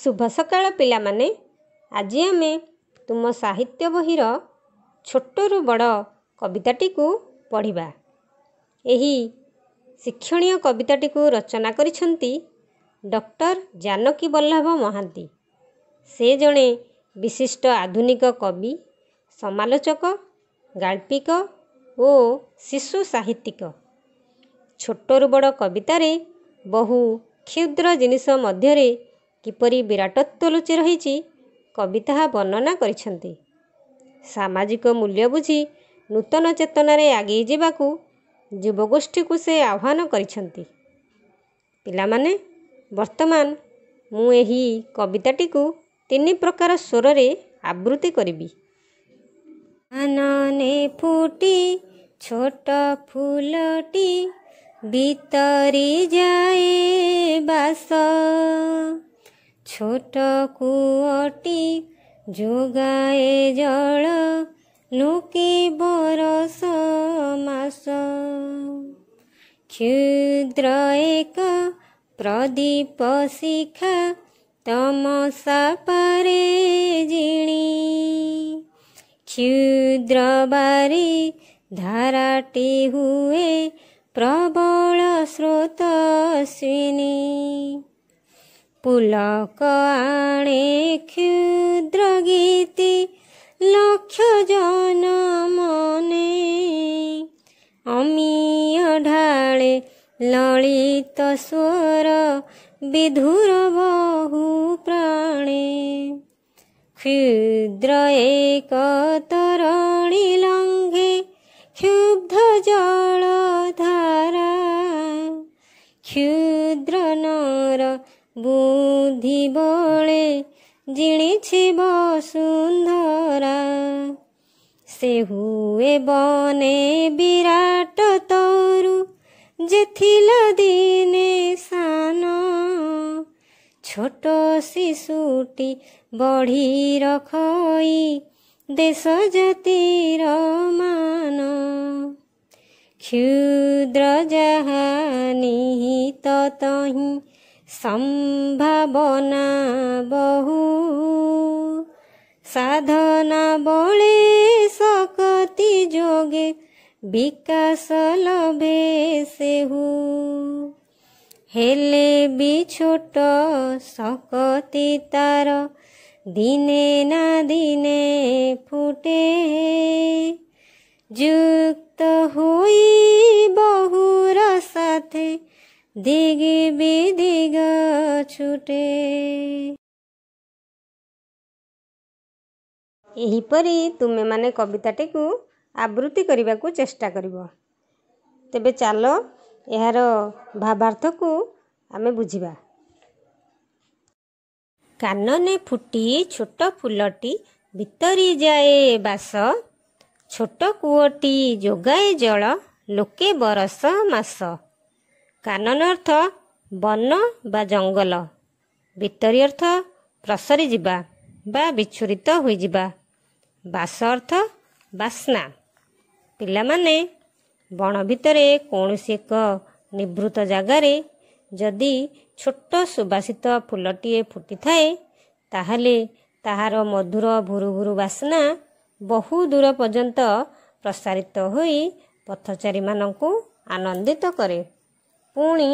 ଶୁଭ ସକାଳ ପିଲାମାନେ ଆଜି ଆମେ ତୁମ ସାହିତ୍ୟ ବହିର ଛୋଟରୁ ବଡ଼ କବିତାଟିକୁ ପଢ଼ିବା ଏହି ଶିକ୍ଷଣୀୟ କବିତାଟିକୁ ରଚନା କରିଛନ୍ତି ଡକ୍ଟର ଜାନକୀ ବଲ୍ଲଭ ମହାନ୍ତି ସେ ଜଣେ ବିଶିଷ୍ଟ ଆଧୁନିକ କବି ସମାଲୋଚକ ଗାଳ୍ପିକ ଓ ଶିଶୁ ସାହିତ୍ୟିକ ଛୋଟରୁ ବଡ଼ କବିତାରେ ବହୁ କ୍ଷୁଦ୍ର ଜିନିଷ ମଧ୍ୟରେ କିପରି ବିରାଟତ୍ୱ ଲୁଚି ରହିଛି କବି ତାହା ବର୍ଣ୍ଣନା କରିଛନ୍ତି ସାମାଜିକ ମୂଲ୍ୟ ବୁଝି ନୂତନ ଚେତନାରେ ଆଗେଇ ଯିବାକୁ ଯୁବଗୋଷ୍ଠୀକୁ ସେ ଆହ୍ୱାନ କରିଛନ୍ତି ପିଲାମାନେ ବର୍ତ୍ତମାନ ମୁଁ ଏହି କବିତାଟିକୁ ତିନି ପ୍ରକାର ସ୍ୱରରେ ଆବୃତ୍ତି କରିବି ଫୁଟି ଛୋଟ ଫୁଲଟି ଭିତରେ ଯାଏ ବାସ ଛୋଟ କୂଅଟି ଯୋଗାଏ ଜଳ ଲୋକେ ବରଷ ମାସ କ୍ଷୁଦ୍ର ଏକ ପ୍ରଦୀପ ଶିଖା ତମସା ପରେ ଜିଣି କ୍ଷୁଦ୍ର ବାରି ଧାରାଟି ହୁଏ ପ୍ରବଳ ସ୍ରୋତ ସ୍ୱିନୀ পুলক আণে ক্ষুদ্র গীতি লক্ষ জন মনে অমিয় ঢালে ললিত স্বর বিধুর বহু প্রাণে ক্ষুদ্র এক তরণী লঙ্ঘে ক্ষুব্ধ জল ধারা ক্ষুদ্র নর বুদ্ধি বলে জিণিছি বসুন্ধরা সে হুয়ে বনে বিরাট তরু যে দিনে সান ছোট শিশুটি বড়ি খই দেশ জাতির মান ক্ষুদ্র যাহা নিহিত তহি ସମ୍ଭାବନା ବହୁ ସାଧନା ବଳେ ଶକ୍ତି ଯୋଗେ ବିକାଶ ଲଭେ ସେହୁ ହେଲେ ବି ଛୋଟ ଶକ୍ତି ତାର ଦିନେ ନା ଦିନେ ଫୁଟେ ଯୁକ୍ତ ହୋଇ ବହୁର ସାଥେ দিগি বিদিগা ছুটে ଏହିପରି ତୁମେମାନେ କବିତାଟିକୁ ଆବୃତ୍ତି କରିବାକୁ ଚେଷ୍ଟା କରିବ ତେବେ ଚାଲ ଏହାର ଭାବାର୍ଥକୁ ଆମେ ବୁଝିବା କାନନେ ଫୁଟି ଛୋଟ ଫୁଲଟି ଭିତରି ଯାଏ ବାସ ଛୋଟ କୂଅଟି ଯୋଗାଏ ଜଳ ଲୋକେ ବରଷ ମାସ କାନନ ଅର୍ଥ ବନ ବା ଜଙ୍ଗଲ ବିତରି ଅର୍ଥ ପ୍ରସରି ବା ବିଚ୍ଛୁରିତ ହୋଇଯିବା ବାସ ଅର୍ଥ ବାସ୍ନା ପିଲାମାନେ ବଣ ଭିତରେ କୌଣସି ଏକ ନିବୃତ ଜାଗାରେ ଯଦି ଛୋଟ ସୁବାସିତ ଫୁଲଟିଏ ଫୁଟିଥାଏ ତାହେଲେ ତାହାର ମଧୁର ଭୁରୁ ଭୁରୁ ବାସ୍ନା ବହୁ ଦୂର ପର୍ଯ୍ୟନ୍ତ ପ୍ରସାରିତ ହୋଇ ପଥଚାରୀମାନଙ୍କୁ ଆନନ୍ଦିତ କରେ ପୁଣି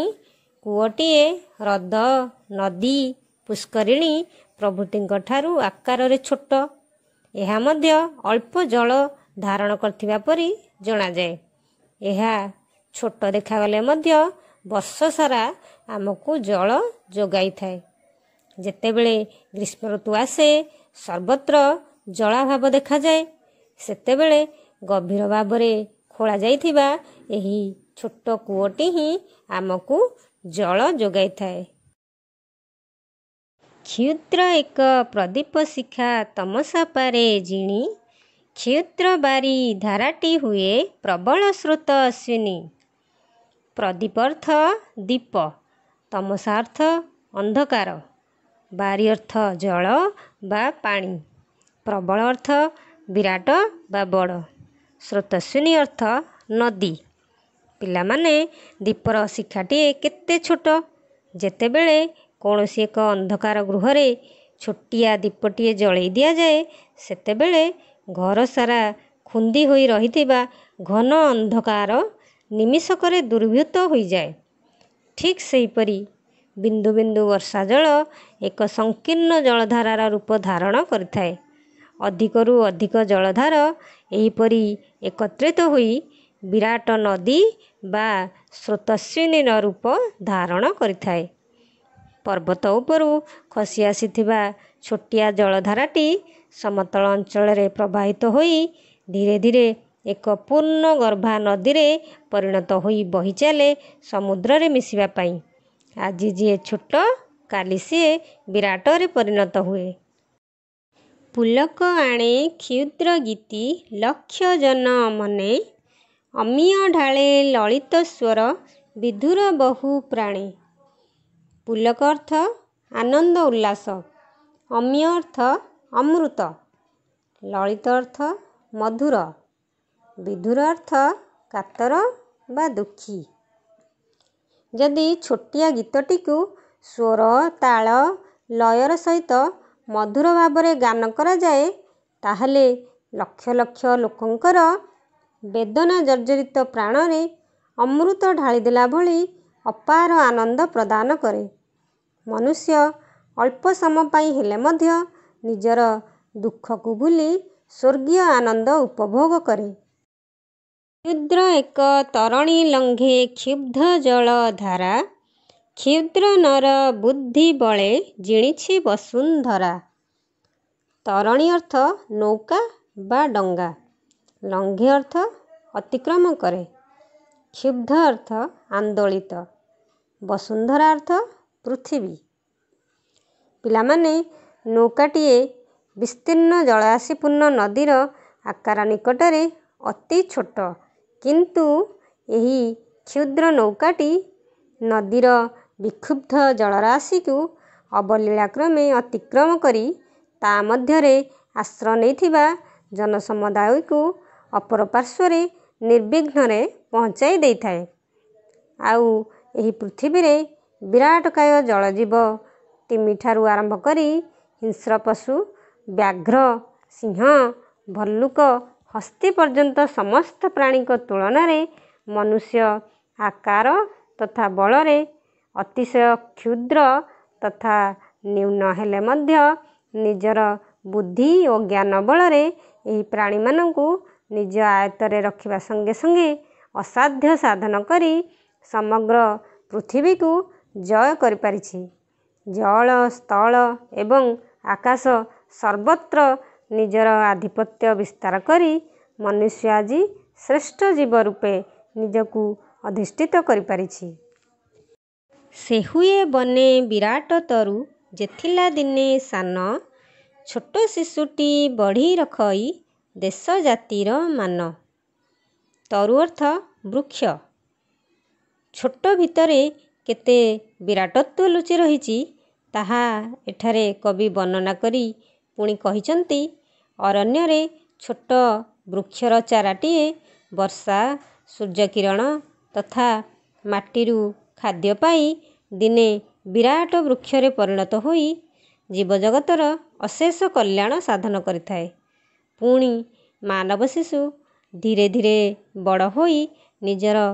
କୂଅଟିଏ ହ୍ରଦ ନଦୀ ପୁଷ୍କରିଣୀ ପ୍ରଭୃତିଙ୍କ ଠାରୁ ଆକାରରେ ଛୋଟ ଏହା ମଧ୍ୟ ଅଳ୍ପ ଜଳ ଧାରଣ କରିଥିବା ପରି ଜଣାଯାଏ ଏହା ଛୋଟ ଦେଖାଗଲେ ମଧ୍ୟ ବର୍ଷ ସାରା ଆମକୁ ଜଳ ଯୋଗାଇଥାଏ ଯେତେବେଳେ ଗ୍ରୀଷ୍ମ ଋତୁ ଆସେ ସର୍ବତ୍ର ଜଳାଭାବ ଦେଖାଯାଏ ସେତେବେଳେ ଗଭୀର ଭାବରେ ଖୋଳାଯାଇଥିବା ଏହି ଛୋଟ କୂଅଟି ହିଁ ଆମକୁ ଜଳ ଯୋଗାଇଥାଏ କ୍ଷୁଦ୍ର ଏକ ପ୍ରଦୀପ ଶିଖା ତମସାପାରେ ଜିଣି କ୍ଷୁଦ୍ର ବାରି ଧାରାଟି ହୁଏ ପ୍ରବଳ ସ୍ରୋତ ଅଶ୍ୱିନୀ ପ୍ରଦୀପ ଅର୍ଥ ଦୀପ ତମସା ଅର୍ଥ ଅନ୍ଧକାର ବାରି ଅର୍ଥ ଜଳ ବା ପାଣି ପ୍ରବଳ ଅର୍ଥ ବିରାଟ ବା ବଡ଼ ସ୍ରୋତଶ୍ୱିନୀ ଅର୍ଥ ନଦୀ ପିଲାମାନେ ଦୀପର ଶିକ୍ଷାଟିଏ କେତେ ଛୋଟ ଯେତେବେଳେ କୌଣସି ଏକ ଅନ୍ଧକାର ଗୃହରେ ଛୋଟିଆ ଦୀପଟିଏ ଜଳେଇ ଦିଆଯାଏ ସେତେବେଳେ ଘର ସାରା ଖୁନ୍ଦି ହୋଇ ରହିଥିବା ଘନ ଅନ୍ଧକାର ନିମିଷକରେ ଦୁର୍ଭୂତ ହୋଇଯାଏ ଠିକ୍ ସେହିପରି ବିନ୍ଦୁ ବିନ୍ଦୁ ବର୍ଷା ଜଳ ଏକ ସଂକୀର୍ଣ୍ଣ ଜଳଧାରାର ରୂପ ଧାରଣ କରିଥାଏ ଅଧିକରୁ ଅଧିକ ଜଳଧାର ଏହିପରି ଏକତ୍ରିତ ହୋଇ ବିରାଟ ନଦୀ ବା ସ୍ରୋତସ୍ୱିନୀ ନ ରୂପ ଧାରଣ କରିଥାଏ ପର୍ବତ ଉପରୁ ଖସି ଆସିଥିବା ଛୋଟିଆ ଜଳଧାରାଟି ସମତଳ ଅଞ୍ଚଳରେ ପ୍ରବାହିତ ହୋଇ ଧୀରେ ଧୀରେ ଏକ ପୂର୍ଣ୍ଣ ଗର୍ଭା ନଦୀରେ ପରିଣତ ହୋଇ ବହିଚାଲେ ସମୁଦ୍ରରେ ମିଶିବା ପାଇଁ ଆଜି ଯିଏ ଛୋଟ କାଲି ସିଏ ବିରାଟରେ ପରିଣତ ହୁଏ ପୁଲକ ଆଣେ କ୍ଷୁଦ୍ର ଗୀତି ଲକ୍ଷ ଜନ ମନେ ଅମୀୟ ଢାଳେ ଲଳିତ ସ୍ୱର ବିଧୁର ବହୁ ପ୍ରାଣୀ ପୁଲକ ଅର୍ଥ ଆନନ୍ଦ ଉଲ୍ଲାସ ଅମୀୟ ଅର୍ଥ ଅମୃତ ଲଳିତ ଅର୍ଥ ମଧୁର ବିଧୁର ଅର୍ଥ କାତର ବା ଦୁଃଖୀ ଯଦି ଛୋଟିଆ ଗୀତଟିକୁ ସ୍ୱର ତାଳ ଲୟର ସହିତ ମଧୁର ଭାବରେ ଗାନ କରାଯାଏ ତାହେଲେ ଲକ୍ଷ ଲକ୍ଷ ଲୋକଙ୍କର ବେଦନା ଜର୍ଜରିତ ପ୍ରାଣରେ ଅମୃତ ଢାଳିଦେଲା ଭଳି ଅପାର ଆନନ୍ଦ ପ୍ରଦାନ କରେ ମନୁଷ୍ୟ ଅଳ୍ପ ସମୟ ପାଇଁ ହେଲେ ମଧ୍ୟ ନିଜର ଦୁଃଖକୁ ଭୁଲି ସ୍ୱର୍ଗୀୟ ଆନନ୍ଦ ଉପଭୋଗ କରେ କ୍ଷୁଦ୍ର ଏକ ତରଣୀ ଲଙ୍ଘେ କ୍ଷୁବ୍ଧ ଜଳ ଧାରା କ୍ଷୁଦ୍ର ନର ବୁଦ୍ଧି ବଳେ ଜିଣିଛି ବସୁନ୍ଧରା ତରଣୀ ଅର୍ଥ ନୌକା ବା ଡଙ୍ଗା ଲଙ୍ଘେ ଅର୍ଥ ଅତିକ୍ରମ କରେ କ୍ଷୁବ୍ଧ ଅର୍ଥ ଆନ୍ଦୋଳିତ ବସୁନ୍ଧରା ଅର୍ଥ ପୃଥିବୀ ପିଲାମାନେ ନୌକାଟିଏ ବିସ୍ତୀର୍ଣ୍ଣ ଜଳରାଶିପୂର୍ଣ୍ଣ ନଦୀର ଆକାର ନିକଟରେ ଅତି ଛୋଟ କିନ୍ତୁ ଏହି କ୍ଷୁଦ୍ର ନୌକାଟି ନଦୀର ବିକ୍ଷୁବ୍ଧ ଜଳରାଶିକୁ ଅବଲୀଳା କ୍ରମେ ଅତିକ୍ରମ କରି ତା ମଧ୍ୟରେ ଆଶ୍ରୟ ନେଇଥିବା ଜନସମୁଦାୟକୁ ଅପରପାର୍ଶ୍ୱରେ ନିର୍ବିଘ୍ନରେ ପହଞ୍ଚାଇ ଦେଇଥାଏ ଆଉ ଏହି ପୃଥିବୀରେ ବିରାଟକାୟ ଜଳଜୀବ ତିମିଠାରୁ ଆରମ୍ଭ କରି ହିଂସ୍ର ପଶୁ ବ୍ୟାଘ୍ର ସିଂହ ଭଲ୍ଲୁକ ହସ୍ତୀ ପର୍ଯ୍ୟନ୍ତ ସମସ୍ତ ପ୍ରାଣୀଙ୍କ ତୁଳନାରେ ମନୁଷ୍ୟ ଆକାର ତଥା ବଳରେ ଅତିଶୟ କ୍ଷୁଦ୍ର ତଥା ନ୍ୟୁନ ହେଲେ ମଧ୍ୟ ନିଜର ବୁଦ୍ଧି ଓ ଜ୍ଞାନ ବଳରେ ଏହି ପ୍ରାଣୀମାନଙ୍କୁ ନିଜ ଆୟତ୍ତରେ ରଖିବା ସଙ୍ଗେ ସଙ୍ଗେ ଅସାଧ୍ୟ ସାଧନ କରି ସମଗ୍ର ପୃଥିବୀକୁ ଜୟ କରିପାରିଛି ଜଳ ସ୍ଥଳ ଏବଂ ଆକାଶ ସର୍ବତ୍ର ନିଜର ଆଧିପତ୍ୟ ବିସ୍ତାର କରି ମନୁଷ୍ୟ ଆଜି ଶ୍ରେଷ୍ଠ ଜୀବ ରୂପେ ନିଜକୁ ଅଧିଷ୍ଠିତ କରିପାରିଛି ସେହୁଏ ବନେ ବିରାଟ ତରୁ ଯେଥିଲା ଦିନେ ସାନ ଛୋଟ ଶିଶୁଟି ବଢ଼ି ରଖଇ ଦେଶ ଜାତିର ମାନ ତରୁ ଅର୍ଥ ବୃକ୍ଷ ଛୋଟ ଭିତରେ କେତେ ବିରାଟତ୍ୱ ଲୁଚି ରହିଛି ତାହା ଏଠାରେ କବି ବର୍ଣ୍ଣନା କରି ପୁଣି କହିଛନ୍ତି ଅରଣ୍ୟରେ ଛୋଟ ବୃକ୍ଷର ଚାରାଟିଏ ବର୍ଷା ସୂର୍ଯ୍ୟ କିରଣ ତଥା ମାଟିରୁ ଖାଦ୍ୟ ପାଇ ଦିନେ ବିରାଟ ବୃକ୍ଷରେ ପରିଣତ ହୋଇ ଜୀବଜଗତର ଅଶେଷ କଲ୍ୟାଣ ସାଧନ କରିଥାଏ ପୁଣି ମାନବ ଶିଶୁ ଧୀରେ ଧୀରେ ବଡ଼ ହୋଇ ନିଜର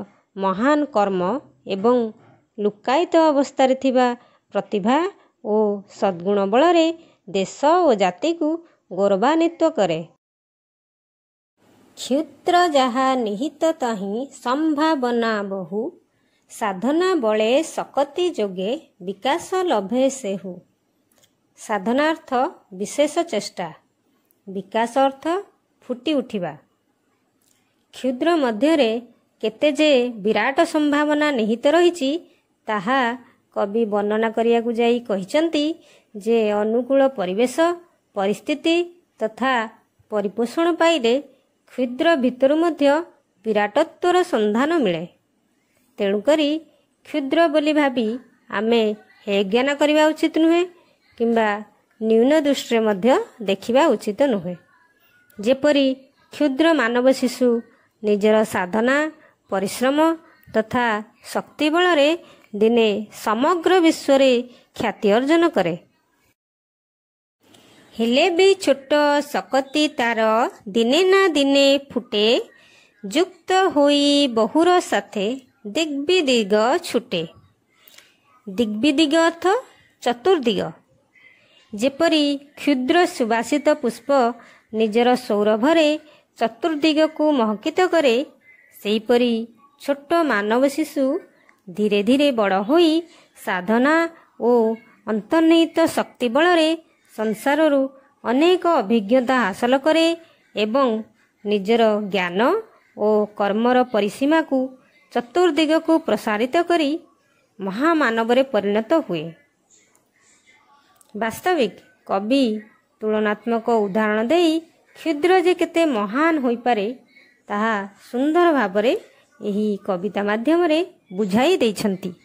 ମହାନ କର୍ମ ଏବଂ ଲୁକାୟିତ ଅବସ୍ଥାରେ ଥିବା ପ୍ରତିଭା ଓ ସଦ୍ଗୁଣ ବଳରେ ଦେଶ ଓ ଜାତିକୁ ଗୌରବାନ୍ୱିତ କରେ କ୍ଷୁଦ୍ର ଯାହା ନିହିତ ତହିଁ ସମ୍ଭାବନା ବହୁ ସାଧନା ବଳେ ଶକ୍ତି ଯୋଗେ ବିକାଶ ଲଭେ ସେହୁ ସାଧନାର୍ଥ ବିଶେଷ ଚେଷ୍ଟା ବିକାଶ ଅର୍ଥ ଫୁଟି ଉଠିବା କ୍ଷୁଦ୍ର ମଧ୍ୟରେ କେତେ ଯେ ବିରାଟ ସମ୍ଭାବନା ନିହିତ ରହିଛି ତାହା କବି ବର୍ଣ୍ଣନା କରିବାକୁ ଯାଇ କହିଛନ୍ତି ଯେ ଅନୁକୂଳ ପରିବେଶ ପରିସ୍ଥିତି ତଥା ପରିପୋଷଣ ପାଇଲେ କ୍ଷୁଦ୍ର ଭିତରୁ ମଧ୍ୟ ବିରାଟତ୍ୱର ସନ୍ଧାନ ମିଳେ ତେଣୁକରି କ୍ଷୁଦ୍ର ବୋଲି ଭାବି ଆମେ ହେ ଜ୍ଞାନ କରିବା ଉଚିତ ନୁହେଁ କିମ୍ବା ନ୍ୟୁନ ଦୃଷ୍ଟିରେ ମଧ୍ୟ ଦେଖିବା ଉଚିତ ନୁହେଁ ଯେପରି କ୍ଷୁଦ୍ର ମାନବ ଶିଶୁ ନିଜର ସାଧନା ପରିଶ୍ରମ ତଥା ଶକ୍ତି ବଳରେ ଦିନେ ସମଗ୍ର ବିଶ୍ୱରେ ଖ୍ୟାତି ଅର୍ଜନ କରେ ହେଲେ ବି ଛୋଟ ଶକ୍ତି ତାର ଦିନେ ନା ଦିନେ ଫୁଟେ ଯୁକ୍ତ ହୋଇ ବହୁର ସାଥେ ଦିଗ୍ବିଦିଗ ଛୁଟେ ଦିଗ୍ବିଦିଗ ଅର୍ଥ ଚତୁର୍ଦିଗ ଯେପରି କ୍ଷୁଦ୍ର ସୁବାସିତ ପୁଷ୍ପ ନିଜର ସୌରଭରେ ଚତୁର୍ଦ୍ଦିଗକୁ ମହକିତ କରେ ସେହିପରି ଛୋଟ ମାନବ ଶିଶୁ ଧୀରେ ଧୀରେ ବଡ଼ ହୋଇ ସାଧନା ଓ ଅନ୍ତର୍ନିହିତ ଶକ୍ତି ବଳରେ ସଂସାରରୁ ଅନେକ ଅଭିଜ୍ଞତା ହାସଲ କରେ ଏବଂ ନିଜର ଜ୍ଞାନ ଓ କର୍ମର ପରିସୀମାକୁ ଚତୁର୍ଦ୍ଦିଗକୁ ପ୍ରସାରିତ କରି ମହାମାନବରେ ପରିଣତ ହୁଏ ବାସ୍ତବିକ କବି ତୁଳନାତ୍ମକ ଉଦାହରଣ ଦେଇ କ୍ଷୁଦ୍ର ଯେ କେତେ ମହାନ ହୋଇପାରେ ତାହା ସୁନ୍ଦର ଭାବରେ ଏହି କବିତା ମାଧ୍ୟମରେ ବୁଝାଇ ଦେଇଛନ୍ତି